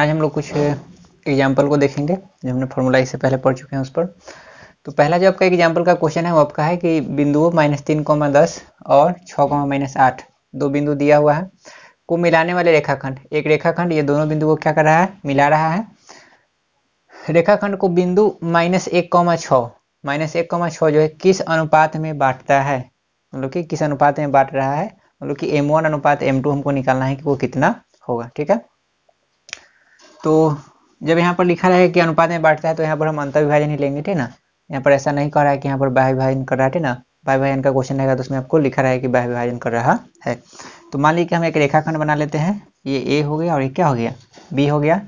आज हम लोग कुछ एग्जाम्पल को देखेंगे जो हमने फॉर्मूला इससे पहले पढ़ चुके हैं उस पर तो पहला जो आपका एग्जाम्पल का क्वेश्चन है वो आपका है कि बिंदुओं माइनस तीन कौमा दस और छः कौमा माइनस आठ दो बिंदु दिया हुआ है को मिलाने वाले रेखाखंड एक रेखाखंड ये दोनों बिंदु को क्या कर रहा है मिला रहा है रेखाखंड को बिंदु माइनस एक कौमा छः माइनस एक कौमा छः जो है किस अनुपात में बांटता है मतलब कि किस अनुपात में बांट रहा है मतलब कि एम वन अनुपात एम टू हमको निकालना है कि वो कितना होगा ठीक है तो जब यहाँ पर लिखा रहेगा कि अनुपात में बांटता है तो यहाँ पर हम अंतर विभाजन ही लेंगे ठीक ना यहाँ पर ऐसा नहीं कर रहा है कि यहाँ पर बाह विभाजन कर रहा है ठीक ना बाह विभाजन का क्वेश्चन रहेगा तो उसमें आपको लिखा है कि बाह विभाजन कर रहा है तो मान लीजिए हम एक रेखाखंड बना लेते हैं ये ए हो गया और ये क्या हो गया बी हो गया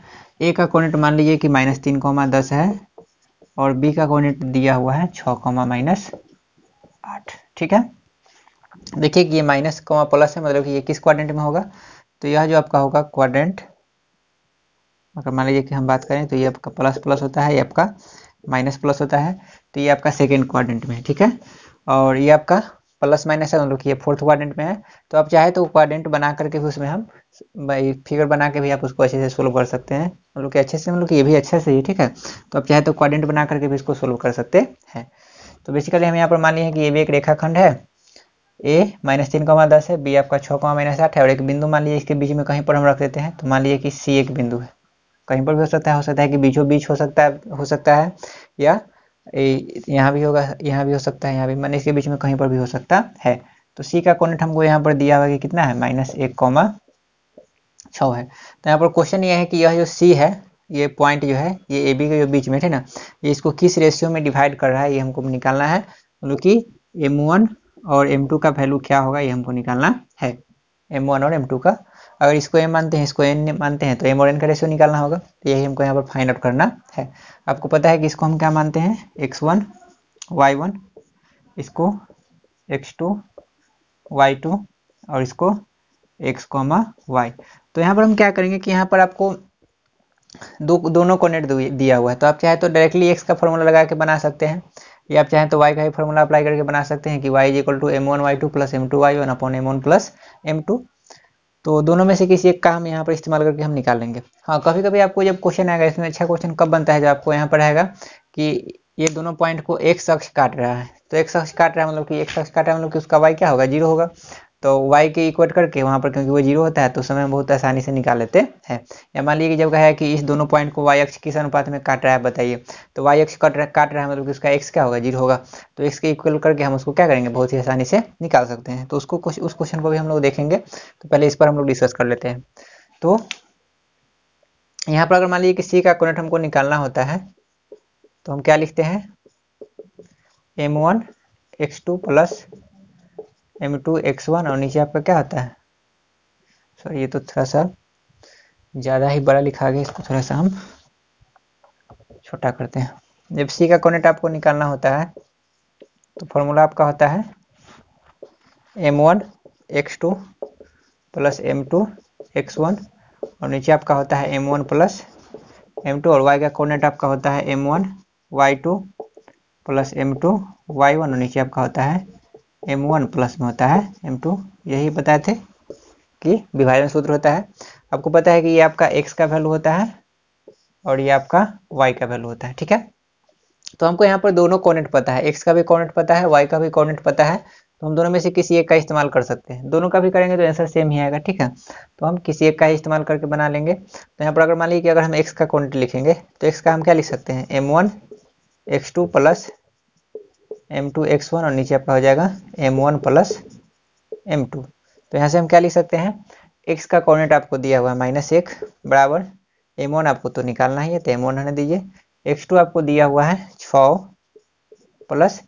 ए का कोऑर्डिनेट मान लीजिए कि माइनस तीन कॉमा दस है और बी का कोऑर्डिनेट दिया हुआ है छः कॉमा माइनस आठ ठीक है देखिए कि ये माइनस कॉमा प्लस है मतलब कि ये किस क्वाड्रेंट में होगा तो यह जो आपका होगा क्वाड्रेंट अगर मान लीजिए कि हम बात करें तो ये आपका प्लस प्लस होता है ये आपका माइनस प्लस होता है तो ये आपका सेकेंड क्वाड्रेंट में है ठीक है और ये आपका प्लस माइनस है मतलब कि ये फोर्थ क्वाड्रेंट में है तो आप चाहे तो क्वाड्रेंट बना करके भी उसमें हम फिगर बना के भी आप उसको अच्छे से सोल्व कर सकते हैं मतलब कि अच्छे से मतलब कि ये भी अच्छे से ही ठीक है तो आप चाहे तो क्वाड्रेंट बना करके भी इसको सोल्व कर सकते हैं तो बेसिकली हम यहाँ पर मान लिए कि ये भी एक रेखाखंड है ए माइनस तीन कमा दस है बी आपका छः कमा माइनस आठ है और एक बिंदु मान लीजिए इसके बीच में कहीं पर हम रख देते हैं तो मान लीजिए कि सी एक बिंदु है कहीं पर भी हो सकता है हो सकता है कि बीचों बीच हो सकता है हो सकता है या यहाँ भी होगा यहाँ भी हो सकता है यहाँ भी मैंने इसके बीच में कहीं पर भी हो सकता है तो सी का कोनेट हमको यहाँ पर दिया हुआ कि कितना है माइनस एक कॉमा छ है तो यहाँ पर क्वेश्चन ये है कि यह जो सी है ये पॉइंट जो है ये ए बी के जो बीच में है ना ये इसको किस रेशियो में डिवाइड कर रहा है ये हमको निकालना है मतलब कि एम वन और एम टू का वैल्यू क्या होगा ये हमको निकालना है एम वन और एम टू का अगर इसको एम मानते हैं इसको एन मानते हैं तो एम और एन का रेशियो निकालना होगा तो यही हमको यहाँ पर फाइंड आउट करना है आपको पता है कि इसको हम क्या मानते हैं एक्स वन वाई वन इसको एक्स टू वाई टू और इसको एक्स कॉमा वाई तो यहाँ पर हम क्या करेंगे कि यहाँ पर आपको दो दोनों नेट दिया हुआ है तो आप चाहे तो डायरेक्टली एक्स का फॉर्मूला लगा के बना सकते हैं या आप चाहें तो वाई का ही फॉर्मूला अप्लाई करके बना सकते हैं कि y is equal to m one y two plus m two y one upon m one plus m two तो दोनों में से किसी एक का हम यहाँ पर इस्तेमाल करके हम निकाल लेंगे हाँ कभी कभी आपको जब क्वेश्चन आएगा इसमें अच्छा क्वेश्चन कब बनता है जब आपको यहाँ पर आएगा कि ये दोनों पॉइंट को एक शख्स काट रहा है तो एक शख्स काट रहा है मतलब कि एक शख्स काट रहा है मतलब कि उसका वाई क्या होगा जीरो होगा तो y के इक्वेट करके वहाँ पर क्योंकि वो जीरो होता है तो समय बहुत आसानी से निकाल लेते हैं या मान लीजिए जब कहा है कि इस दोनों पॉइंट को y अक्ष किस अनुपात में काट रहा है बताइए तो y अक्ष कट रहा काट रहा है मतलब कि उसका x क्या होगा जीरो होगा तो x के इक्वल करके हम उसको क्या करेंगे बहुत ही आसानी से निकाल सकते हैं तो उसको कुछ उस क्वेश्चन को भी हम लोग देखेंगे तो पहले इस पर हम लोग डिस्कस कर लेते हैं तो यहाँ पर अगर मान लीजिए कि सी का कोनेट हमको निकालना होता है तो हम क्या लिखते हैं m one x two plus m two x one और नीचे आपका क्या आता है सॉरी ये तो थोड़ा सा ज़्यादा ही बड़ा लिखा गया इसको थोड़ा सा हम छोटा करते हैं जब सी का कोनेट आपको निकालना होता है तो फॉर्मूला आपका होता है M one x two plus m two x one और नीचे आपका होता है M one plus m two और वाई का कोनेट आपका होता है M one y two plus m two y one और नीचे आपका होता है एम वन प्लस में होता है एम टू यही बताए थे कि विभाजन सूत्र होता है आपको पता है कि ये आपका एक्स का वैल्यू होता है और ये आपका वाई का वैल्यू होता है ठीक है तो हमको यहाँ पर दोनों कॉनेट पता है एक्स का भी कॉनेट पता है वाई का भी कॉनेट पता है तो हम दोनों में से किसी एक का इस्तेमाल कर सकते हैं दोनों का भी करेंगे तो आंसर सेम ही आएगा ठीक है तो हम किसी एक का ही इस्तेमाल करके बना लेंगे तो यहाँ पर अगर मान लीजिए कि अगर हम एक्स का कॉनेट लिखेंगे तो एक्स का हम क्या लिख सकते हैं m one x two plus m two x one और नीचे आपका हो जाएगा m one plus m two तो यहाँ से हम क्या लिख सकते हैं एक्स का कोऑर्डिनेट आपको दिया हुआ है माइनस एक बराबर एम वन आपको तो निकालना ही है तो एम वन होने दीजिए एक्स टू आपको दिया हुआ है छ प्लस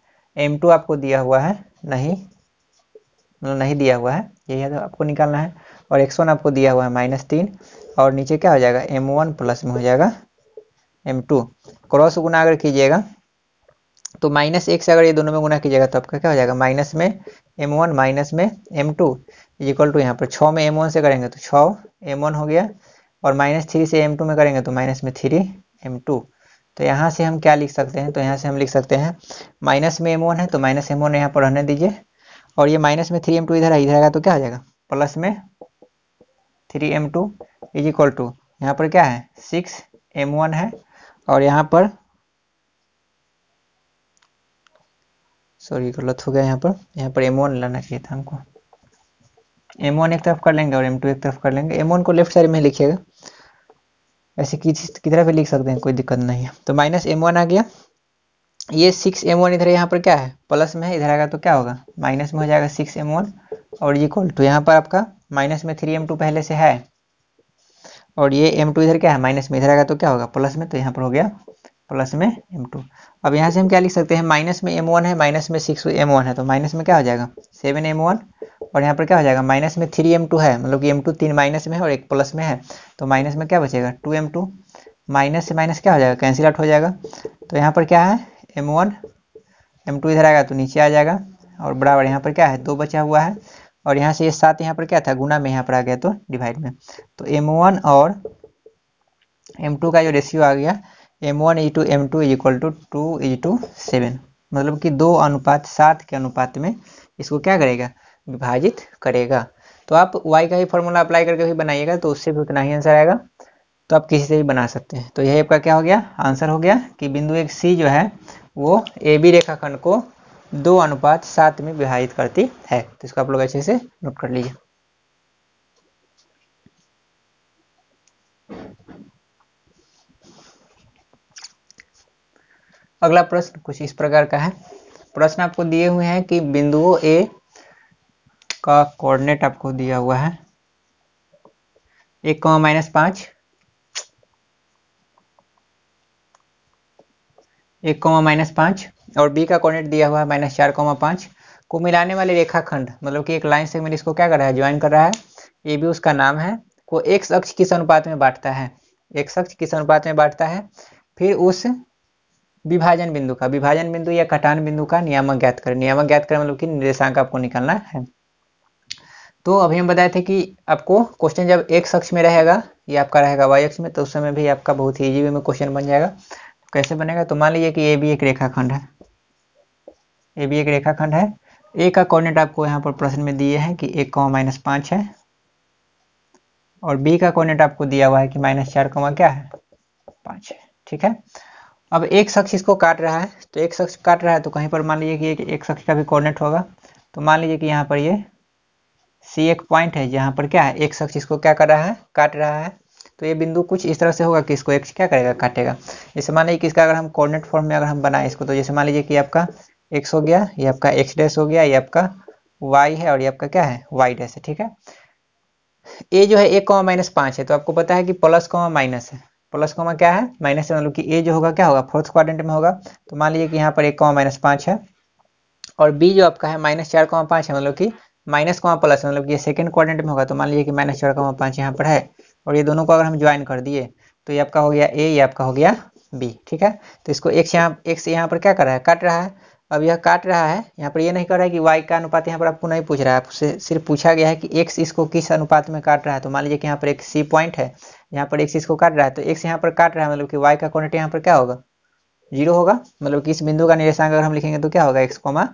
एम टू आपको दिया हुआ है नहीं मतलब नहीं दिया हुआ है यही है तो आपको निकालना है और एक्स वन आपको दिया हुआ है माइनस तीन और नीचे क्या हो जाएगा एम वन प्लस में हो जाएगा एम टू क्रॉस गुना अगर कीजिएगा तो माइनस एक से अगर ये दोनों में गुना कीजिएगा तो आपका क्या हो जाएगा माइनस में एम वन माइनस में एम टू इक्वल टू यहाँ पर छः में एम वन से करेंगे तो छः एम वन हो गया और माइनस थ्री से एम टू में करेंगे तो माइनस में थ्री एम टू तो यहाँ से हम क्या लिख सकते हैं तो यहाँ से हम लिख सकते हैं माइनस में एम वन है तो माइनस एम वन यहाँ पर रहने दीजिए और ये माइनस में थ्री एम टू इधर है इधर आएगा तो क्या हो जाएगा प्लस में three m two is equal to यहाँ पर क्या है सिक्स एम वन है और यहाँ पर सॉरी गलत हो गया यहाँ पर यहाँ पर एम लाना चाहिए था हमको एम एक तरफ कर लेंगे और एम एक तरफ कर लेंगे एम को लेफ्ट साइड में लिखिएगा ऐसे किस किधर भी लिख सकते हैं कोई दिक्कत नहीं है तो माइनस एम आ गया ये सिक्स एम वन इधर यहाँ पर क्या है प्लस में है इधर आएगा तो क्या होगा माइनस में हो जाएगा सिक्स एम वन और कॉल टू यहाँ पर आपका माइनस में थ्री एम टू पहले से है और ये एम टू इधर क्या है माइनस में इधर आएगा तो क्या होगा प्लस में तो यहाँ पर हो गया प्लस में एम टू अब यहाँ से हम क्या लिख सकते हैं माइनस में एम वन है माइनस में सिक्स एम वन है तो माइनस में क्या हो जाएगा सेवन एम वन और यहाँ पर क्या हो जाएगा माइनस में थ्री एम टू है मतलब कि एम टू तीन माइनस में है और एक प्लस में है तो माइनस में क्या बचेगा टू एम टू माइनस से माइनस क्या हो जाएगा कैंसिल आउट हो जाएगा तो यहाँ पर क्या है एम वन एम टू इधर आएगा तो नीचे आ जाएगा और बराबर यहाँ पर क्या है दो बचा हुआ है और यहाँ से ये सात यहाँ पर क्या था गुना में यहाँ पर आ गया तो डिवाइड में तो एम वन और एम टू का जो रेशियो आ गया एम वन ई to m two equal to two is to seven मतलब कि दो अनुपात सात के अनुपात में इसको क्या करेगा विभाजित करेगा तो आप y का ही फॉर्मूला अप्लाई करके भी बनाइएगा तो उससे भी उतना ही आंसर आएगा तो आप किसी से भी बना सकते हैं तो यही आपका क्या हो गया आंसर हो गया कि बिंदु एक सी जो है वो ए बी रेखाखंड को दो अनुपात सात में विभाजित करती है तो इसको आप लोग अच्छे से नोट कर लीजिए अगला प्रश्न कुछ इस प्रकार का है प्रश्न आपको दिए हुए हैं कि बिंदुओं ए का कोऑर्डिनेट आपको दिया हुआ है एक कमा माइनस पांच एक कमा माइनस पांच और बी का कोऑर्डिनेट दिया हुआ है माइनस चार कमा पांच को मिलाने वाले रेखाखंड मतलब कि एक लाइन से सेगमेंट इसको क्या कर रहा है ज्वाइन कर रहा है ये भी उसका नाम है को एक्स अक्ष किस अनुपात में बांटता है एक्स अक्ष किस अनुपात में बांटता है फिर उस विभाजन बिंदु का विभाजन बिंदु या कटान बिंदु का नियामक ज्ञात करें नियामक ज्ञात करें मतलब कि निर्देशांक आपको निकालना है तो अभी हम बताए थे कि आपको क्वेश्चन जब एक शख्स में रहेगा या आपका रहेगा वाई अक्ष में तो उस समय भी आपका बहुत ही ईजी में क्वेश्चन बन जाएगा कैसे बनेगा तो मान लीजिए कि ए भी एक रेखाखंड है ए भी एक रेखाखंड है ए का कोऑर्डिनेट आपको यहाँ पर प्रश्न में दिए हैं कि एक कौमा माइनस पाँच है और बी का कोऑर्डिनेट आपको दिया हुआ है कि माइनस चार कौमा क्या है पाँच है ठीक है अब एक शख्स इसको काट रहा है तो एक शख्स काट रहा है तो कहीं पर मान लीजिए कि एक शख्स का भी कोऑर्डिनेट होगा तो मान लीजिए कि यहाँ पर ये सी एक पॉइंट है यहाँ पर क्या है एक शख्स इसको क्या कर रहा है काट रहा है तो ये बिंदु कुछ इस तरह से होगा कि इसको एक्स क्या करेगा काटेगा जैसे मान लीजिए कि इसका अगर हम कोऑर्डिनेट फॉर्म में अगर हम बनाए इसको तो जैसे मान लीजिए कि आपका एक्स हो गया ये आपका एक्स डैस हो गया ये आपका वाई है और ये आपका क्या है वाई डैस है ठीक है ए जो है एक कॉमा माइनस पाँच है तो आपको पता है कि प्लस कॉमा माइनस है प्लस कॉमा क्या है माइनस मतलब कि ए जो होगा क्या होगा फोर्थ क्वाड्रेंट में होगा तो मान लीजिए कि यहाँ पर एक कॉमा माइनस पाँच है और बी जो आपका है माइनस चार कॉमा पाँच है मतलब कि माइनस कॉमा प्लस मतलब ये सेकंड क्वाड्रेंट में होगा तो मान लीजिए कि माइनस चार कॉमा पाँच यहाँ पर है और ये दोनों को अगर हम ज्वाइन कर दिए तो ये आपका हो गया ए ये आपका हो गया बी ठीक है तो इसको एक से यहाँ एक से यहाँ पर क्या कर रहा है कट रहा है अब यह काट रहा है यहाँ पर यह नहीं कर रहा है कि वाई का अनुपात यहाँ पर आपको नहीं पूछ रहा है आपसे सिर्फ पूछा गया है कि x इसको किस अनुपात में काट रहा है तो मान लीजिए कि यहाँ पर एक सी पॉइंट है यहाँ पर x इसको काट रहा है तो x यहाँ पर काट रहा है मतलब कि वाई का क्वानिटी यहाँ पर क्या होगा जीरो होगा मतलब कि इस बिंदु का निर्देशांक अगर हम लिखेंगे तो क्या होगा एक्स कोमा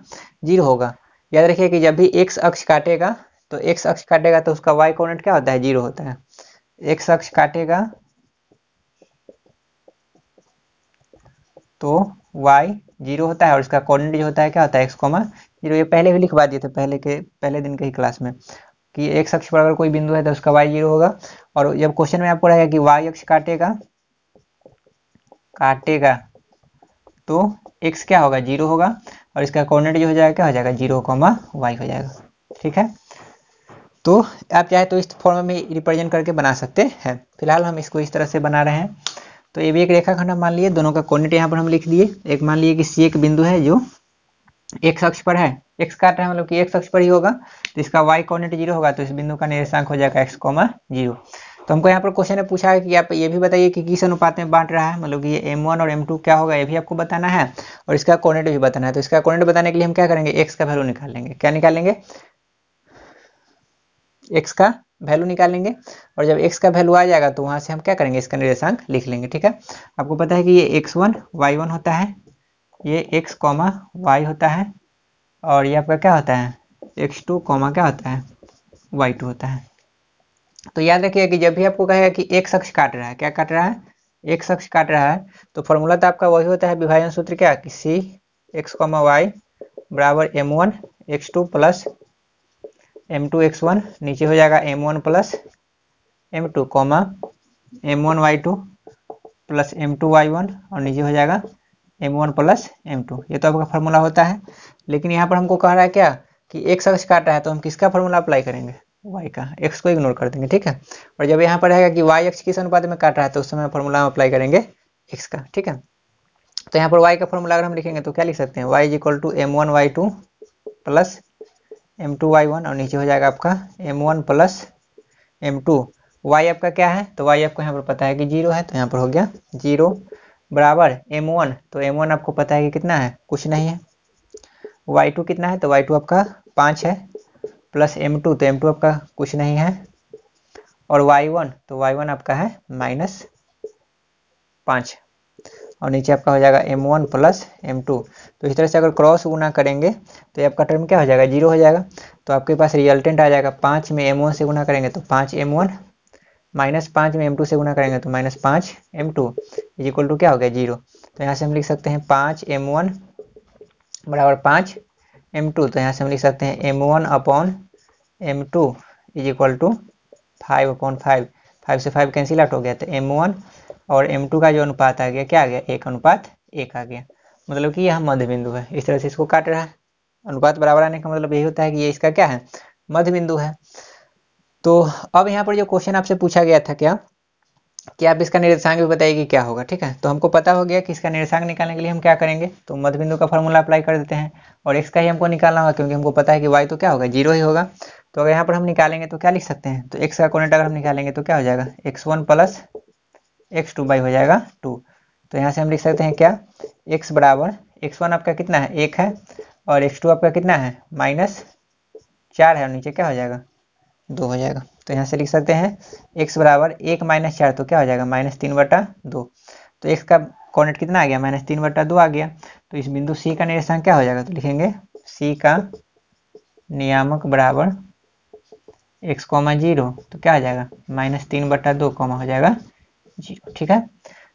जीरो होगा याद रखिए कि जब भी एक्स अक्ष काटेगा तो एक्स अक्ष काटेगा तो उसका वाई कोऑर्डिनेट क्या होता है जीरो होता है एक्स अक्ष काटेगा तो वाई जीरो होता है और इसका कोऑर्डिनेट जो होता है क्या होता है एक्स कोमा जीरो ये पहले भी लिखवा दिए थे पहले के पहले दिन के ही क्लास में कि एक्स अक्ष पर अगर कोई बिंदु है तो उसका वाई जीरो होगा और जब क्वेश्चन में आपको रहेगा कि वाई अक्ष काटेगा काटेगा तो एक्स क्या होगा जीरो होगा और इसका कोऑर्डिनेट जो हो जाएगा क्या हो जाएगा जीरो कोमा वाई हो जाएगा ठीक है तो आप चाहे तो इस फॉर्म में रिप्रेजेंट करके बना सकते हैं फिलहाल हम इसको इस तरह से बना रहे हैं तो ये भी एक रेखाखंड खंड मान लिए दोनों का कोर्डिनेट यहाँ पर हम लिख दिए एक मान लिए कि सी एक बिंदु है जो एक्स अक्ष पर है एक्स काट रहे हैं मतलब कि एक्स अक्ष पर ही होगा तो इसका वाई कोऑर्डिनेट जीरो होगा तो इस बिंदु का निर्देशांक हो जाएगा एक्स कोमा जीरो तो हमको यहाँ पर क्वेश्चन ने पूछा है कि आप ये भी बताइए कि किस अनुपात में बांट रहा है मतलब कि ये एम वन और एम टू क्या होगा ये भी आपको बताना है और इसका कोऑर्डिनेट भी बताना है तो इसका कोऑर्डिनेट बताने के लिए हम क्या करेंगे एक्स का वैल्यू निकाल लेंगे क्या निकालेंगे एक्स का वैल्यू निकालेंगे और जब एक्स का वैल्यू आ जाएगा तो वहां से हम क्या करेंगे इसका निर्देशांक लिख लेंगे ठीक है आपको पता है कि ये एक्स वन वाई वन होता है ये एक्स कॉमा वाई होता है और ये आपका क्या होता है एक्स टू कॉमा क्या होता है वाई टू होता है तो याद रखिए कि जब भी आपको कहेगा कि एक शख्स काट रहा है क्या काट रहा है एक शख्स काट रहा है तो फॉर्मूला तो आपका वही होता है विभाजन सूत्र क्या कि सी एक्स कॉमा वाई बराबर m one x two plus m two x one नीचे हो जाएगा m one plus m two comma m one y two plus m two y one और नीचे हो जाएगा m one plus m two ये तो आपका फॉर्मूला होता है लेकिन यहाँ पर हमको कह रहा है क्या कि एक अक्ष काट रहा है तो हम किसका फॉर्मूला अप्लाई करेंगे वाई का एक्स को इग्नोर कर देंगे ठीक है और जब यहाँ पर रहेगा कि वाई एक्स किस अनुपात में काट रहा है तो उस समय फॉर्मूला हम अप्लाई करेंगे एक्स का ठीक है तो यहाँ पर वाई का फॉर्मूला अगर हम लिखेंगे तो क्या लिख सकते हैं y is equal to m one y two plus m two y one और नीचे हो जाएगा आपका m one plus m two y आपका क्या है तो वाई आपको यहाँ पर पता है कि जीरो है तो यहाँ पर हो गया जीरो बराबर एम वन तो एम वन आपको पता है कि कितना है कुछ नहीं है वाई टू कितना है तो वाई टू आपका पाँच है प्लस एम टू तो एम टू आपका कुछ नहीं है और वाई वन तो वाई वन आपका है माइनस पाँच और नीचे आपका हो जाएगा m one plus m two तो इस तरह से अगर क्रॉस गुना करेंगे तो ये आपका टर्म क्या हो जाएगा जीरो हो जाएगा तो आपके पास रिजल्टेंट आ जाएगा पाँच में एम से गुना करेंगे तो पाँच एम वन माइनस पाँच में एम टू से गुना करेंगे तो माइनस पाँच m two is equal to क्या हो गया जीरो तो यहाँ से हम लिख सकते हैं पाँच एम वन बराबर पाँच एम टू तो यहाँ से हम लिख सकते हैं m one upon m two is equal to five upon five five से फाइव कैंसिल आउट हो गया तो एम वन और एम टू का जो अनुपात आ गया क्या आ गया एक अनुपात एक आ गया मतलब कि यह मध्य बिंदु है इस तरह से इसको काट रहा है अनुपात बराबर आने का मतलब यही होता है कि ये इसका क्या है मध्य बिंदु है तो अब यहाँ पर जो क्वेश्चन आपसे पूछा गया था क्या कि आप इसका निर्देशांक भी बताइए कि क्या होगा ठीक है तो हमको पता हो गया कि इसका निर्देशांक निकालने के लिए हम क्या करेंगे तो मध्य बिंदु का फॉर्मूला अप्लाई कर देते हैं और एक्स का ही हमको निकालना होगा क्योंकि हमको पता है कि वाई तो क्या होगा जीरो ही होगा तो अगर यहाँ पर हम निकालेंगे तो क्या लिख सकते हैं तो एक्स का कोनेट अगर हम निकालेंगे तो क्या हो जाएगा x one plus x two by हो जाएगा टू तो यहाँ से हम लिख सकते हैं क्या एक्स बराबर एक्स वन आपका कितना है एक है और एक्स टू आपका कितना है माइनस चार है और नीचे क्या हो जाएगा दो हो जाएगा तो यहाँ से लिख सकते हैं x बराबर एक माइनस चार तो क्या हो जाएगा माइनस तीन बटा दो तो x का कॉर्डिनेट कितना आ गया माइनस तीन बटा दो आ गया तो इस बिंदु सी का निर्देशांक क्या हो जाएगा तो लिखेंगे सी का नियामक बराबर एक्स कॉमा जीरो तो क्या हो जाएगा माइनस तीन बटा दो कॉमा हो जाएगा जीरो ठीक है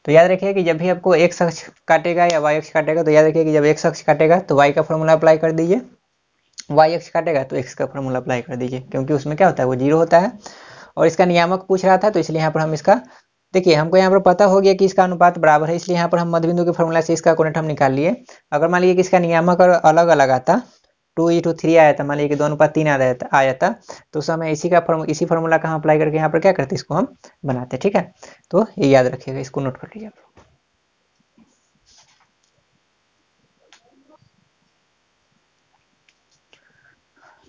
तो याद रखिए कि जब भी आपको एक शख्स काटेगा या वाई एक्स काटेगा तो याद रखिए कि जब एक शख्स काटेगा तो वाई का फॉर्मूला अप्लाई कर दीजिए वाई एक्स काटेगा तो एक्स का फॉर्मूला अप्लाई कर दीजिए क्योंकि उसमें क्या होता है वो जीरो होता है और इसका नियामक पूछ रहा था तो इसलिए यहाँ पर हम इसका देखिए हमको यहाँ पर पता हो गया कि इसका अनुपात बराबर है इसलिए यहाँ पर हम मध्यबिंदु के फॉर्मूला से इसका कोनेट हम निकाल लिए अगर मान लीजिए कि इसका नियामक और अलग अलग आता टू ई टू थ्री आया था मान लीजिए कि दोनों का तीन आया था आया था तो उस समय इसी का फॉर्म इसी फॉर्मूला का हम अप्लाई करके यहाँ पर क्या करते हैं इसको हम बनाते हैं ठीक है तो ये याद रखिएगा इसको नोट कर लीजिए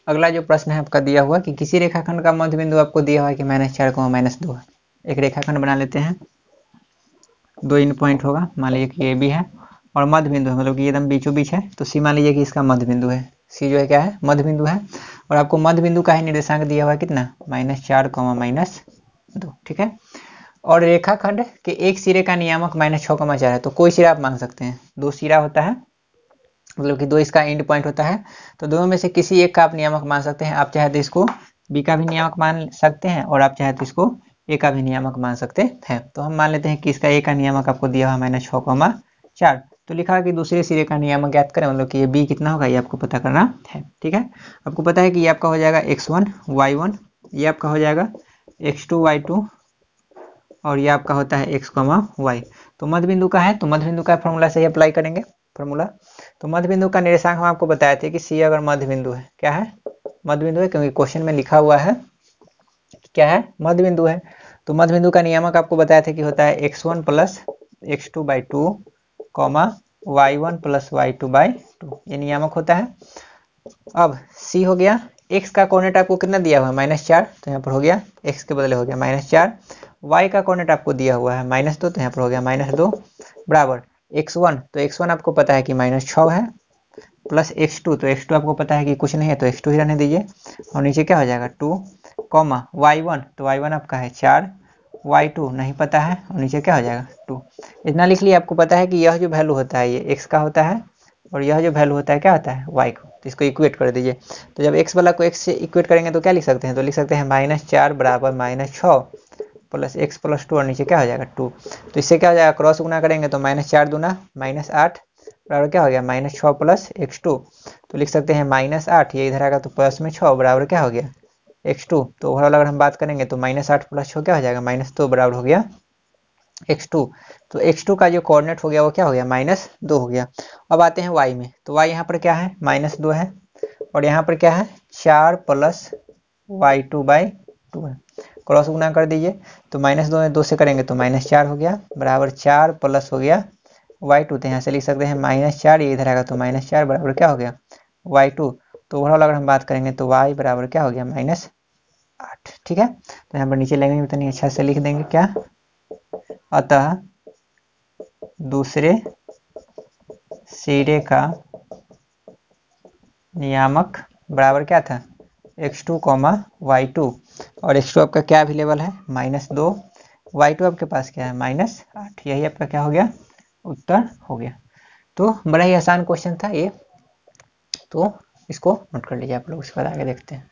अगला जो प्रश्न है आपका दिया हुआ कि किसी रेखाखंड का मध्य बिंदु आपको दिया हुआ है कि माइनस चार को माइनस दो है एक रेखाखंड बना लेते हैं दो इन पॉइंट होगा मान लीजिए कि ए बी है और मध्य बिंदु है मतलब कि एकदम बीचों बीच है तो सी मान लीजिए कि इसका मध्य बिंदु है सी जो है क्या है मध्य बिंदु है और आपको मध्य बिंदु का ही निर्देशांक दिया हुआ है कितना माइनस चार कॉमा माइनस दो ठीक है और रेखाखंड के एक सिरे का नियामक माइनस छः कमा चार है तो कोई सिरा आप मांग सकते हैं दो सिरा होता है मतलब कि दो इसका एंड पॉइंट होता है तो दोनों में से किसी एक का आप नियामक मान सकते हैं आप चाहे तो इसको बी का भी नियामक मान सकते हैं और आप चाहे तो इसको ए का भी नियामक मान सकते हैं तो हम मान लेते हैं कि इसका ए का नियामक आपको दिया हुआ माइनस छः कॉमा चार तो लिखा है कि दूसरे सिरे का नियामक ज्ञात करें मतलब कि ये बी कितना होगा ये आपको पता करना है ठीक है आपको पता है कि ये आपका हो जाएगा एक्स वन वाई वन ये आपका हो जाएगा एक्स टू वाई टू और ये आपका होता है एक्स कॉमा वाई तो मध्य बिंदु का है तो मध्य बिंदु का फॉर्मूला से ही अप्लाई करेंगे फॉर्मूला तो मध्य बिंदु का निर्देशांक हम आपको बताए थे कि सी अगर मध्य बिंदु है क्या है मध्य बिंदु है क्योंकि क्वेश्चन में लिखा हुआ है क्या है मध्य बिंदु है तो मध्य बिंदु का नियामक आपको बताया था कि होता है x one plus x two by two comma y one plus y two by two ये नियामक होता है अब सी हो गया एक्स का कॉर्नेट आपको कितना दिया हुआ है माइनस चार तो यहाँ पर हो गया एक्स के बदले हो गया माइनस चार वाई का कॉर्नेट आपको दिया हुआ है माइनस दो तो यहाँ पर हो गया माइनस दो बराबर एक्स वन तो एक्स वन आपको पता है कि माइनस छ है प्लस एक्स टू तो एक्स टू आपको पता है कि कुछ नहीं है तो एक्स टू ही रहने दीजिए और नीचे क्या हो जाएगा टू कॉमा वाई वन तो वाई वन आपका है चार वाई टू नहीं पता है और नीचे क्या हो जाएगा टू इतना लिख लिया आपको पता है कि यह जो वैल्यू होता है ये एक्स का होता है और यह जो वैल्यू होता है क्या होता है वाई को तो इसको इक्वेट कर दीजिए तो जब एक्स वाला को एक्स से इक्वेट करेंगे तो क्या लिख सकते हैं तो लिख सकते हैं माइनस चार बराबर माइनस छः प्लस एक्स प्लस टू और नीचे क्या हो जाएगा टू तो इससे क्या हो जाएगा क्रॉस गुना करेंगे तो माइनस चार दूना माइनस आठ बराबर क्या हो गया माइनस छः प्लस एक्स टू तो लिख सकते हैं माइनस आठ ये इधर आएगा तो प्लस में छः बराबर क्या हो गया एक्स टू तो ओवरऑल अगर हम बात करेंगे तो माइनस आठ प्लस छः क्या हो जाएगा माइनस दो बराबर हो गया एक्स टू तो एक्स टू का जो कोऑर्डिनेट हो गया वो क्या हो गया माइनस दो हो गया अब आते हैं वाई में तो वाई यहाँ पर क्या है माइनस दो है और यहाँ पर क्या है चार plus y two by two है क्रॉस गुना कर दीजिए तो माइनस दो में दो से करेंगे तो माइनस चार हो गया बराबर चार प्लस हो गया वाई टू तो यहाँ से लिख सकते हैं माइनस चार ये इधर आएगा तो माइनस चार बराबर क्या हो गया वाई टू तो ओवरऑल अगर हम बात करेंगे तो वाई बराबर क्या हो गया माइनस आठ ठीक है तो यहाँ पर नीचे लेंगे उतनी अच्छा से लिख देंगे क्या अतः दूसरे सिरे का नियामक बराबर क्या था x2 to comma y two और x2 आपका क्या अवेलेबल है माइनस दो वाई टू आपके पास क्या है माइनस आठ यही आपका क्या हो गया उत्तर हो गया तो बड़ा ही आसान क्वेश्चन था ये तो इसको नोट कर लीजिए आप लोग उसके बाद आगे देखते हैं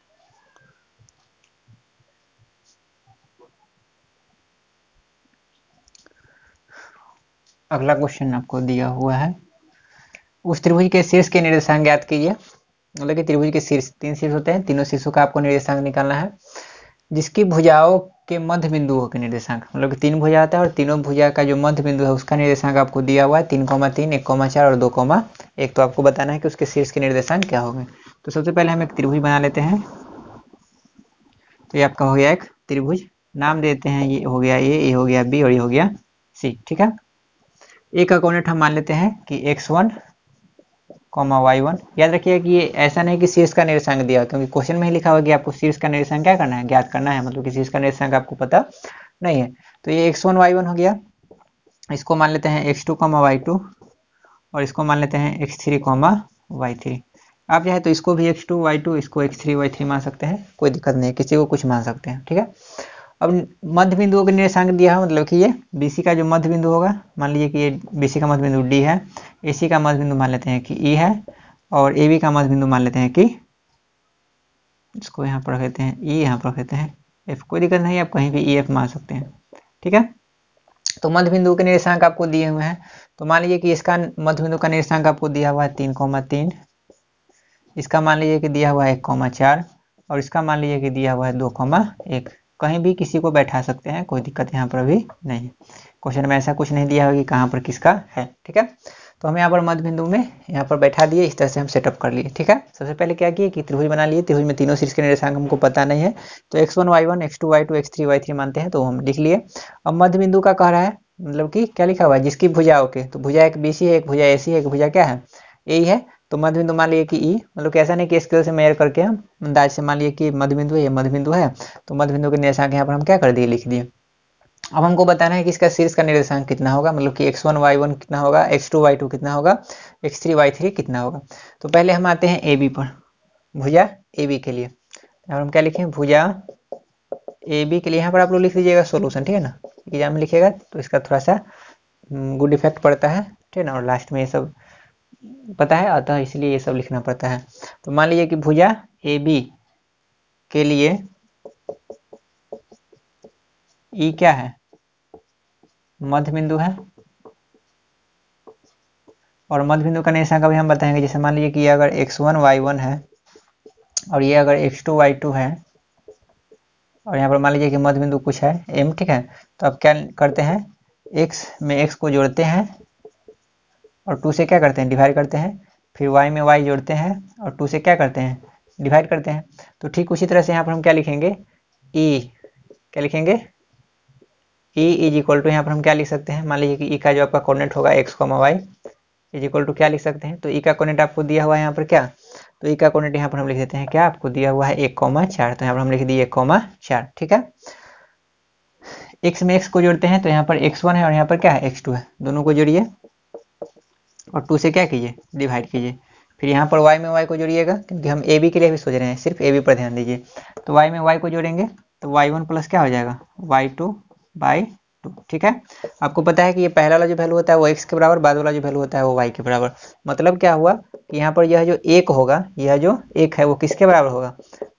अगला क्वेश्चन आपको दिया हुआ है उस त्रिभुज के शीर्ष के निर्देशांक ज्ञात कीजिए मतलब कि त्रिभुज के शीर्ष तीन शीर्ष होते हैं तीनों शीर्षों का आपको निर्देशांक निकालना है जिसकी भुजाओं के मध्य बिंदुओं के निर्देशांक मतलब तीन भुजा आता है और तीनों भुजा का जो मध्य बिंदु है उसका निर्देशांक आपको दिया हुआ है तीन कोमा तीन एक कोमा चार और दो कोमा एक तो आपको बताना है कि उसके शीर्ष के निर्देशांक क्या होंगे तो सबसे पहले हम एक त्रिभुज बना लेते हैं तो ये आपका हो गया एक त्रिभुज नाम देते हैं ये हो गया ये ये हो गया बी और ये हो गया सी ठीक है ए का हम मान लेते हैं कि x one comma y one याद रखिएगा कि ये ऐसा नहीं कि शीर्ष का निरसंग दिया क्योंकि क्वेश्चन में ही लिखा हुआ कि आपको शीर्ष का निरसंग क्या करना है ज्ञात करना है मतलब कि शीर्ष का निरसंग आपको पता नहीं है तो ये एक्स वन वाई वन हो गया इसको मान लेते हैं x two comma y two और इसको मान लेते हैं x three comma y three आप चाहे तो इसको भी एक्स टू वाई टू इसको एक्स थ्री वाई थ्री मान सकते हैं कोई दिक्कत नहीं है किसी को कुछ मान सकते हैं ठीक है अब मध्य बिंदुओं का निर्देशांक दिया है मतलब कि ये बी का जो मध्य बिंदु होगा मान लीजिए कि ये बी का मध्य बिंदु डी है ए सी का मध्य बिंदु मान लेते हैं कि ई e है और ए बी का मध्य बिंदु मान लेते हैं कि इसको यहाँ पर रख देते हैं ई e यहाँ पर रख देते हैं एफ कोई दिक्कत नहीं आप कहीं भी ई e एफ मान सकते हैं ठीक है तो मध्य बिंदु के निर्देशांक आपको दिए हुए हैं तो मान लीजिए कि इसका मध्य बिंदु का निर्देशांक आपको दिया हुआ है तीन कौमा तीन इसका मान लीजिए कि दिया हुआ है एक कौमा चार और इसका मान लीजिए कि दिया हुआ है दो कौमा एक कहीं भी किसी को बैठा सकते हैं कोई दिक्कत यहाँ पर भी नहीं क्वेश्चन में ऐसा कुछ नहीं दिया हुआ कि कहाँ पर किसका है ठीक है तो हम यहाँ पर मध्य बिंदु में यहाँ पर बैठा दिए इस तरह से हम सेटअप कर लिए ठीक है सबसे पहले क्या किए कि त्रिभुज बना लिए त्रिभुज में तीनों शीर्ष के निर्देशांक हमको पता नहीं है तो x one Y one x two Y two x three y three मानते हैं तो हम लिख लिए अब मध्य बिंदु का कह रहा है मतलब कि क्या लिखा हुआ है जिसकी भुजा ओके तो भुजा एक बी सी है एक भुजा ए सी है एक भुजा क्या है ए है तो मध्य बिंदु मान लिए कि ई e, मतलब कैसा नहीं कि स्केल से मेयर करके हम अंदाज से मान लिए कि मध्य बिंदु है ये मध्य बिंदु है तो मध्य बिंदु के निर्देशांक यहाँ पर हम क्या कर दिए लिख दिए अब हमको बताना है कि इसका सीरीज का निर्देशांक कितना होगा मतलब कि एक्स वन वाई वन कितना होगा एक्स टू वाई टू कितना होगा एक्स थ्री वाई थ्री कितना होगा तो पहले हम आते हैं ए बी पर भुजा ए बी के लिए और हम क्या लिखें भुजा ए बी के लिए यहाँ पर आप लोग लिख दीजिएगा सोल्यूशन ठीक है ना एग्जाम में लिखेगा तो इसका थोड़ा सा गुड इफेक्ट पड़ता है ठीक है ना और लास्ट में ये सब पता है अतः इसलिए ये सब लिखना पड़ता है तो मान लीजिए कि भुजा ए बी के लिए ई e क्या है मध्य बिंदु है और मध्य बिंदु का निशान का भी हम बताएंगे जैसे मान लीजिए कि ये अगर x1 y1 है और ये अगर x2 y2 है और यहाँ पर मान लीजिए कि मध्य बिंदु कुछ है m ठीक है तो अब क्या करते हैं एक्स में एक्स को जोड़ते हैं और टू से क्या करते हैं डिवाइड करते हैं फिर वाई में वाई जोड़ते हैं और टू से क्या करते हैं डिवाइड करते हैं तो ठीक उसी तरह से यहाँ पर हम क्या लिखेंगे ई e। क्या लिखेंगे ई इज इक्वल टू यहाँ पर हम क्या लिख सकते हैं मान लीजिए कि ई e का जो आपका कोऑर्डिनेट होगा x comma y is equal to क्या लिख सकते हैं तो ई e का कोऑर्डिनेट आपको दिया हुआ है यहाँ पर क्या तो ई e का कोऑर्डिनेट यहाँ पर हम लिख देते हैं क्या आपको दिया हुआ है एक कॉमा चार तो यहाँ पर हम लिख दिए एक कॉमा चार ठीक है एक्स में एक्स को जोड़ते हैं तो यहाँ पर एक्स वन है और यहाँ पर क्या है एक्स टू है दोनों को जोड़िए और टू से क्या कीजिए डिवाइड कीजिए फिर यहाँ पर वाई में वाई को जोड़िएगा क्योंकि हम ए बी के लिए भी सोच रहे हैं सिर्फ ए बी पर ध्यान दीजिए तो वाई में वाई को जोड़ेंगे तो वाई वन प्लस क्या हो जाएगा वाई टू बाई टू ठीक है आपको पता है कि ये पहला वाला जो वैल्यू होता है वो एक्स के बराबर बाद वाला जो वैल्यू होता है वो वाई के बराबर मतलब क्या हुआ कि यहाँ पर यह जो एक होगा यह जो एक है वो किसके बराबर होगा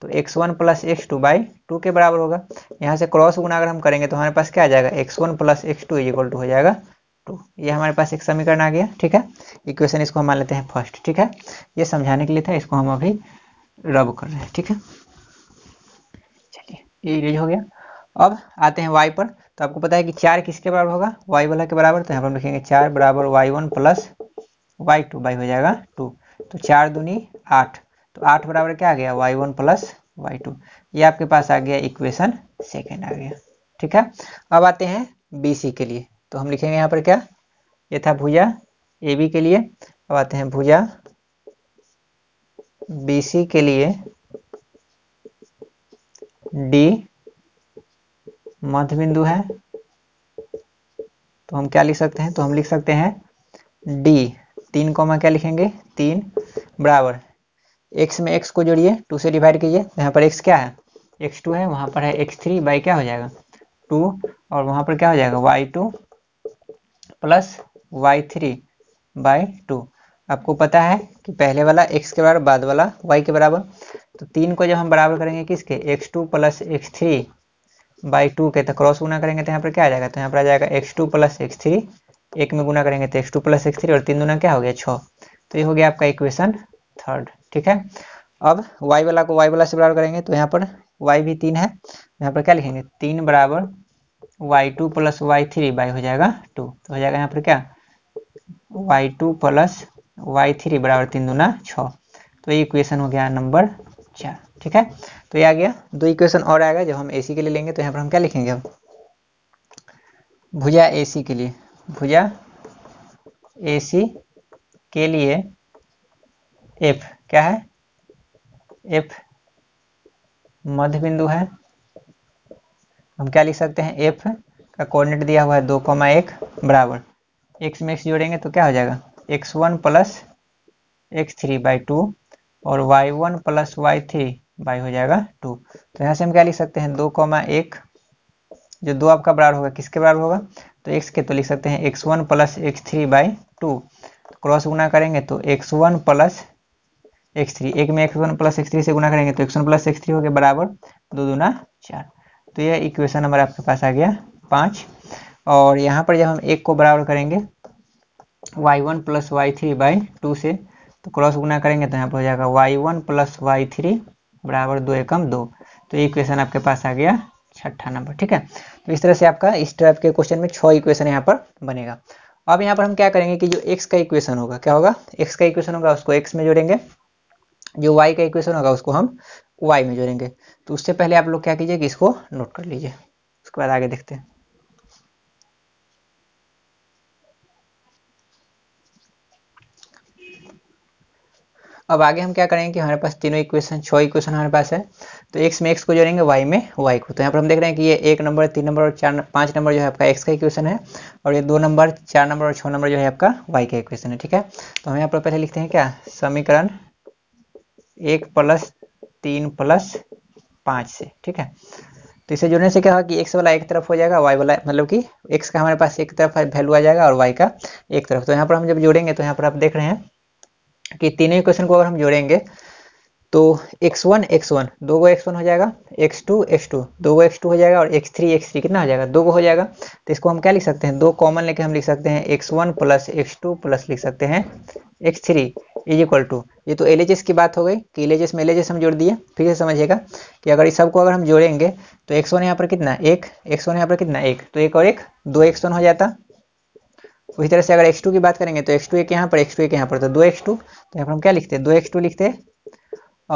तो x one plus x two by two के बराबर होगा यहाँ से क्रॉस गुना अगर हम करेंगे तो हमारे पास क्या आ जाएगा x one plus x two equal to हो जाएगा टू ये हमारे पास एक समीकरण आ गया ठीक है इक्वेशन इसको हम मान लेते हैं फर्स्ट ठीक है ये समझाने के लिए था इसको हम अभी रब कर रहे हैं ठीक है चलिए ये इरेज हो गया अब आते हैं वाई पर तो आपको पता है कि चार किसके बराबर होगा वाई वाला के बराबर तो यहाँ पर हम लिखेंगे चार बराबर y one plus y two by हो जाएगा टू तो चार दूनी आठ तो आठ बराबर क्या आ गया y one plus y two ये आपके पास आ गया इक्वेशन सेकेंड आ गया ठीक है अब आते हैं बी सी के लिए तो हम लिखेंगे यहाँ पर क्या ये था भुजा ए बी के लिए अब आते हैं भुजा बी सी के लिए डी मध्य बिंदु है तो हम क्या लिख सकते हैं तो हम लिख सकते हैं डी तीन कॉमा क्या लिखेंगे तीन बराबर एक्स में एक्स को जोड़िए टू से डिवाइड कीजिए तो यहाँ पर एक्स क्या है एक्स टू है वहां पर है एक्स थ्री बाई क्या हो जाएगा टू और वहां पर क्या हो जाएगा y two plus y three by two आपको पता है कि पहले वाला x के बराबर बाद वाला y के बराबर तो तीन को जब हम बराबर करेंगे किसके x2 two plus x three by two के तो क्रॉस गुना करेंगे तो यहाँ पर क्या आ जाएगा तो यहाँ पर आ जाएगा x two plus x three एक में गुना करेंगे तो x two plus x three और तीन गुना क्या हो गया छः तो ये हो गया आपका इक्वेशन थर्ड ठीक है अब वाई वाला को वाई वाला से बराबर करेंगे तो यहाँ पर वाई भी तीन है यहाँ पर क्या लिखेंगे तीन बराबर y two plus y three by हो जाएगा टू तो हो जाएगा यहाँ पर क्या y two plus y three बराबर तीन दूना छः तो ये इक्वेशन हो गया नंबर चार ठीक है तो ये आ गया दो इक्वेशन और आएगा जब हम एसी के लिए लेंगे तो यहाँ पर हम क्या लिखेंगे अब भुजा एसी के लिए भुजा एसी के लिए एफ क्या है एफ मध्य बिंदु है हम क्या लिख सकते हैं एफ का कोऑर्डिनेट दिया हुआ है दो कॉमा एक बराबर एक्स में एक्स जोड़ेंगे तो क्या हो जाएगा x one plus x three by two और y one plus y three by हो जाएगा टू तो यहाँ से हम क्या लिख सकते हैं दो कॉमा एक जो दो आपका बराबर होगा किसके बराबर होगा तो एक्स के तो लिख सकते हैं x one plus x three by two तो क्रॉस गुना करेंगे तो x one plus x three एक में x one plus x three से गुना करेंगे तो x one plus x three हो गया बराबर दो दूना चार तो यह इक्वेशन हमारे आपके पास आ गया पाँच और यहाँ पर जब हम एक को बराबर करेंगे y one plus y three by two से तो क्रॉस गुना करेंगे तो यहाँ पर हो जाएगा y one plus y three बराबर दो एकम दो तो ये आपके पास आ गया छठा नंबर ठीक है तो इस तरह से आपका इस टाइप के क्वेश्चन में छः इक्वेशन यहाँ पर बनेगा अब यहाँ पर हम क्या करेंगे कि जो एक्स का इक्वेशन होगा क्या होगा एक्स का इक्वेशन होगा उसको एक्स में जोड़ेंगे जो वाई का इक्वेशन होगा उसको हम वाई में जोड़ेंगे तो उससे पहले आप लोग क्या कीजिए कि इसको नोट कर लीजिए उसके बाद आगे देखते हैं अब आगे हम क्या करेंगे कि हमारे पास तीनों इक्वेशन छः इक्वेशन हमारे पास है तो एक्स में एक्स को जोड़ेंगे वाई में वाई को तो यहाँ पर हम देख रहे हैं कि ये एक नंबर तीन नंबर और चार पाँच नंबर जो है आपका एक्स का इक्वेशन है और ये दो नंबर चार नंबर और छः नंबर जो है आपका वाई का इक्वेशन है ठीक है तो हम यहाँ पर पहले लिखते हैं क्या समीकरण एक प्लस तीन प्लस पाँच से ठीक है तो इसे जुड़ने से क्या होगा कि एक्स वाला एक तरफ हो जाएगा वाई वाला मतलब कि एक्स का हमारे पास एक तरफ वैल्यू आ जाएगा और वाई का एक तरफ तो यहाँ पर हम जब जोड़ेंगे तो यहाँ पर आप देख रहे हैं कि तीनों इक्वेशन को अगर हम जोड़ेंगे तो x1 x1 दो गो x1 हो जाएगा x2 x2 दो गो x2 हो जाएगा और x3 x3 कितना हो जाएगा दो गो हो जाएगा तो इसको हम क्या लिख सकते हैं दो कॉमन लेके हम लिख सकते हैं x1 प्लस एक्स प्लस लिख सकते हैं x3 three is equal to ये तो एल की बात हो गई कि एल में एल हम जोड़ दिए फिर से समझिएगा कि अगर इस सबको अगर हम जोड़ेंगे तो एक्स वन यहाँ पर कितना एक एक्स वन यहाँ पर कितना एक तो एक और एक दो एक्स वन हो जाता उसी तरह से अगर एक्स टू की बात करेंगे तो एक्स टू एक यहाँ पर एक्स टू एक यहाँ पर तो दो एक्स टू तो यहाँ पर हम क्या लिखते हैं दो एक्स टू लिखते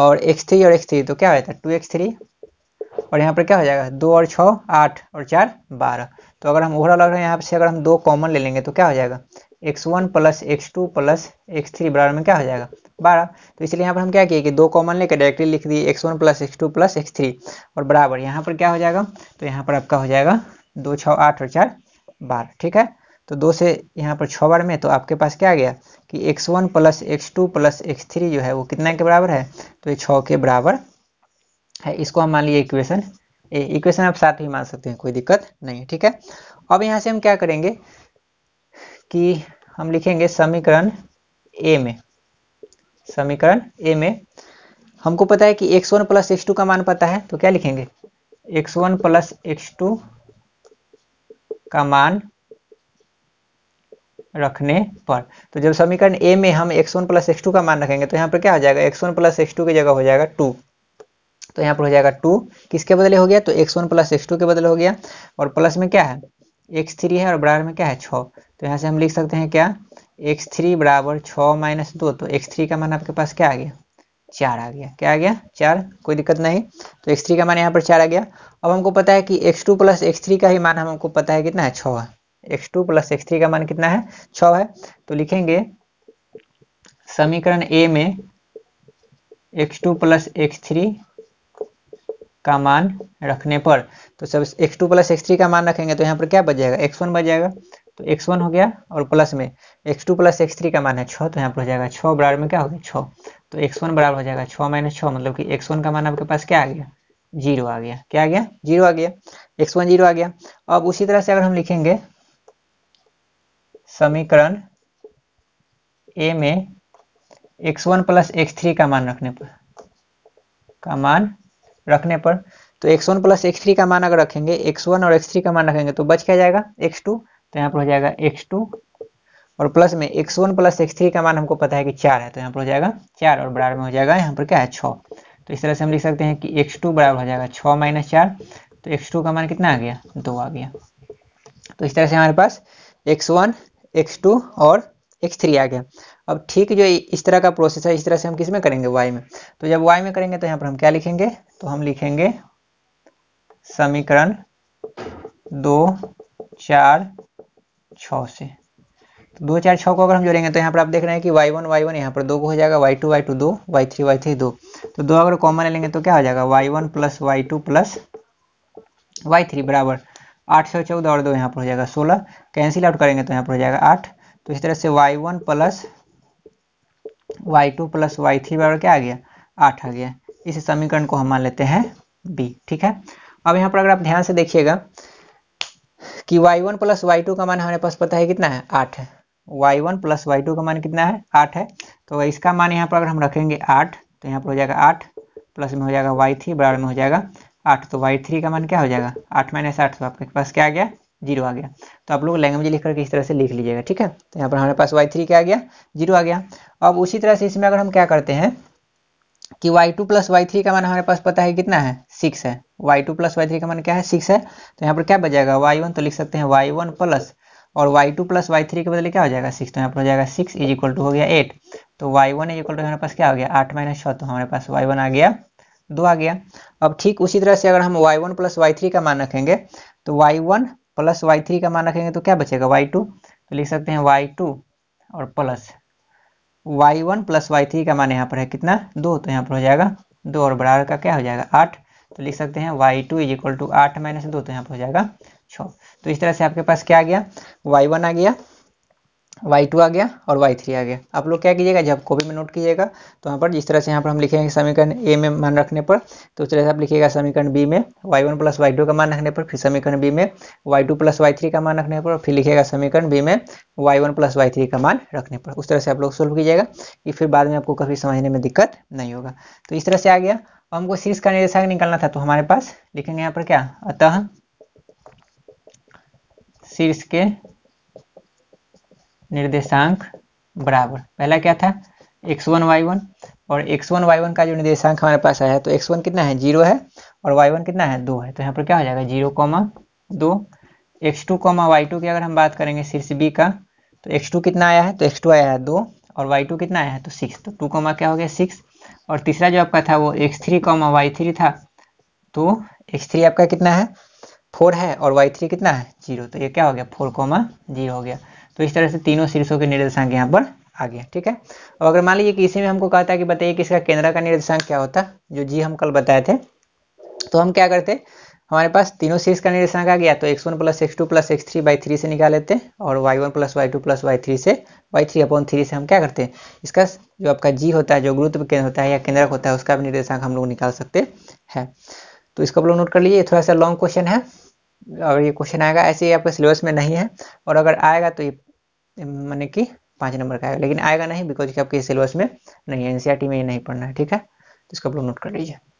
और एक्स थ्री और एक्स थ्री तो क्या हो जाता है टू एक्स थ्री और यहाँ पर क्या हो जाएगा दो और छः आठ और चार बारह तो अगर हम ओवरऑल अगर यहाँ से अगर हम दो कॉमन ले लेंगे तो क्या हो जाएगा x one plus x two plus x three बराबर में क्या हो जाएगा बारह तो इसलिए यहाँ पर हम क्या किए कि दो कॉमन लेकर डायरेक्टली लिख दिए x one plus x two plus x three और बराबर यहाँ पर क्या हो जाएगा तो यहाँ पर आपका हो जाएगा दो छः आठ और चार बारह ठीक है तो दो से यहाँ पर छः बार में तो आपके पास क्या आ गया कि x one plus x two plus x three जो है वो कितना के बराबर है तो ये छः के बराबर है इसको हम मान लिए इक्वेशन ए इक्वेशन आप साथ ही मान सकते हैं कोई दिक्कत नहीं है ठीक है अब यहाँ से हम क्या करेंगे कि हम लिखेंगे समीकरण ए में समीकरण ए में हमको पता है कि x one plus x two का मान पता है तो क्या लिखेंगे x one plus x two का मान रखने पर तो जब समीकरण ए में हम x one plus x two का मान रखेंगे तो यहाँ पर क्या हो जाएगा x one plus x two की जगह हो जाएगा टू तो यहाँ पर हो जाएगा टू किसके बदले हो गया तो x one plus x two के बदले हो गया और प्लस में क्या है एक्स थ्री है और बराबर में क्या है छ तो यहाँ से हम लिख सकते हैं क्या एक्स थ्री बराबर छ माइनस दो तो एक्स थ्री का मान आपके पास क्या आ गया चार आ गया क्या आ गया चार कोई दिक्कत नहीं तो एक्स थ्री का मान यहाँ पर चार आ गया अब हमको पता है कि x two plus x three का ही मान हमको पता है कितना है छः x two plus x three का मान कितना है छ है तो लिखेंगे समीकरण ए में x two plus x three का मान रखने पर तो सब x two plus x three का मान रखेंगे तो यहाँ पर क्या बच जाएगा एक्स वन बच जाएगा तो एक्स वन हो गया और प्लस में x two plus x three का मान है छः तो यहाँ पर हो जाएगा छः बराबर में क्या हो गया छः तो एक्स वन बराबर हो जाएगा छः माइनस छः मतलब कि एक्स वन का मान आपके पास क्या आ गया जीरो आ गया क्या आ गया जीरो आ गया एक्स वन जीरो आ गया अब उसी तरह से अगर हम लिखेंगे समीकरण ए में x1 वन प्लस एक्स का मान रखने पर का मान रखने पर तो x1 वन प्लस एक्स का मान अगर रखेंगे x1 और x3 का मान रखेंगे तो बच क्या जाएगा x2 तो यहाँ पर हो जाएगा x2 और प्लस में x1 वन प्लस एक्स का मान हमको पता है कि चार है तो यहाँ पर हो जाएगा चार और बराबर में हो जाएगा यहाँ पर क्या है छः तो इस तरह से हम लिख सकते हैं कि x2 बराबर हो जाएगा छः माइनस चार तो x2 का मान कितना आ गया दो आ गया तो इस तरह से हमारे पास x1 x2 और x3 आ गया अब ठीक जो इस तरह का प्रोसेस है इस तरह से हम किस में करेंगे y में तो जब y में करेंगे तो यहाँ पर हम क्या लिखेंगे तो हम लिखेंगे समीकरण दो चार छ से तो दो चार छः को अगर हम जोड़ेंगे तो यहाँ पर आप देख रहे हैं कि वाई वन वाई वन यहाँ पर दो को हो जाएगा वाई टू वाई टू दो वाई थ्री वाई थ्री दो तो दो अगर कॉमन ले लेंगे तो क्या हो जाएगा y one plus y two plus y three बराबर आठ से चौदह और दो यहाँ पर हो जाएगा सोलह कैंसिल आउट करेंगे तो यहाँ पर हो जाएगा आठ तो इस तरह से y one plus y two plus y three बराबर क्या आ गया आठ आ गया इस समीकरण को हम मान लेते हैं बी ठीक है अब यहाँ पर अगर आप ध्यान से देखिएगा कि y one plus y two का मान हमारे पास पता है कितना है आठ है y1 वन प्लस वाई का मान कितना है आठ है तो इसका मान यहाँ पर अगर हम रखेंगे आठ तो यहाँ पर हो जाएगा आठ प्लस में हो जाएगा y3 बराबर में हो जाएगा आठ तो वाई थ्री का मान क्या हो जाएगा आठ माइनस आठ तो आपके पास क्या आ गया जीरो आ गया तो आप लोग लैंग्वेज लिख करके इस तरह से लिख लीजिएगा ठीक है तो यहाँ पर हमारे पास वाई थ्री क्या आ गया जीरो आ गया अब उसी तरह से इसमें अगर हम क्या करते हैं कि y2 टू प्लस वाई का मान हमारे पास पता है कितना है सिक्स है y2 टू प्लस वाई का मान क्या है सिक्स है तो यहाँ पर क्या बचेगा y1 तो लिख सकते हैं y1 वन प्लस और y2 टू प्लस वाई के बदले क्या हो जाएगा सिक्स तो यहाँ पर हो जाएगा सिक्स इज इक्वल टू हो गया एट तो y1 one is equal to हमारे पास क्या हो गया आठ माइनस छः तो हमारे पास y1 आ गया दो आ गया अब ठीक उसी तरह से अगर हम y one plus y three का मान रखेंगे तो y one plus y three का मान रखेंगे तो क्या बचेगा वाई टू तो लिख सकते हैं वाई टू और plus y one plus y three का मान यहाँ पर है कितना दो तो यहाँ पर हो जाएगा दो और बराबर का क्या हो जाएगा आठ तो लिख सकते हैं y two is equal to आठ माइनस दो तो यहाँ पर हो जाएगा छः तो इस तरह से आपके पास क्या आ गया वाई वन आ गया वाई टू आ गया और वाई थ्री आ गया आप लोग क्या कीजिएगा जब कॉपी में नोट कीजिएगा तो यहाँ पर जिस तरह से यहाँ पर हम लिखेंगे समीकरण ए में मान रखने पर तो उस तरह से आप लिखिएगा समीकरण बी में y one plus y two का मान रखने पर फिर समीकरण बी में y two plus y three का मान रखने पर फिर लिखिएगा समीकरण बी में y one plus y three का मान रखने पर उस तरह से आप लोग सोल्व कीजिएगा कि फिर बाद में आपको कभी समझने में दिक्कत नहीं होगा तो इस तरह से आ गया हमको सीरीज का निर्देशांक निकालना था तो हमारे पास लिखेंगे यहाँ पर क्या अतः शीर्ष के निर्देशांक बराबर पहला क्या था एक्स वन वाई वन और एक्स वन वाई वन का जो निर्देशांक हमारे पास आया है तो एक्स वन कितना है जीरो है और वाई वन कितना है दो है तो यहाँ पर क्या हो जाएगा जीरो कॉमा दो x two comma y two की अगर हम बात करेंगे शीर्ष बी का तो x2 कितना आया है तो एक्स टू आया है दो और वाई टू कितना आया है तो सिक्स तो टू कॉमा क्या हो गया सिक्स और तीसरा जो आपका था वो x three comma y three था तो एक्स थ्री आपका कितना है फोर है और वाई थ्री कितना है जीरो तो ये क्या हो गया फोर कॉमा जीरो हो गया तो इस तरह से तीनों शीर्षों के निर्देशांक यहाँ पर आ गया ठीक है और अगर मान लीजिए कि इसी में हमको कहा था कि बताइए कि इसका केंद्र का निर्देशांक क्या होता जो जी हम कल बताए थे तो हम क्या करते हमारे पास तीनों शीर्ष का निर्देशांक आ गया तो x one plus x two plus x three by three से निकाल लेते और y one plus y two plus y three से वाई थ्री अपॉन थ्री से हम क्या करते हैं इसका जो आपका जी होता है जो गुरुत्व केंद्र होता है या केंद्रक होता है उसका भी निर्देशांक हम लोग निकाल सकते हैं तो इसको आप लोग नोट कर लीजिए थोड़ा सा लॉन्ग क्वेश्चन है अगर ये क्वेश्चन आएगा ऐसे ही आपके सिलेबस में नहीं है और अगर आएगा तो ये मैंने कि पाँच नंबर का आएगा लेकिन आएगा नहीं बिकॉज कि आपके सिलेबस में नहीं एनसीईआरटी में ये नहीं पढ़ना है ठीक है तो इसको आप लोग नोट कर लीजिए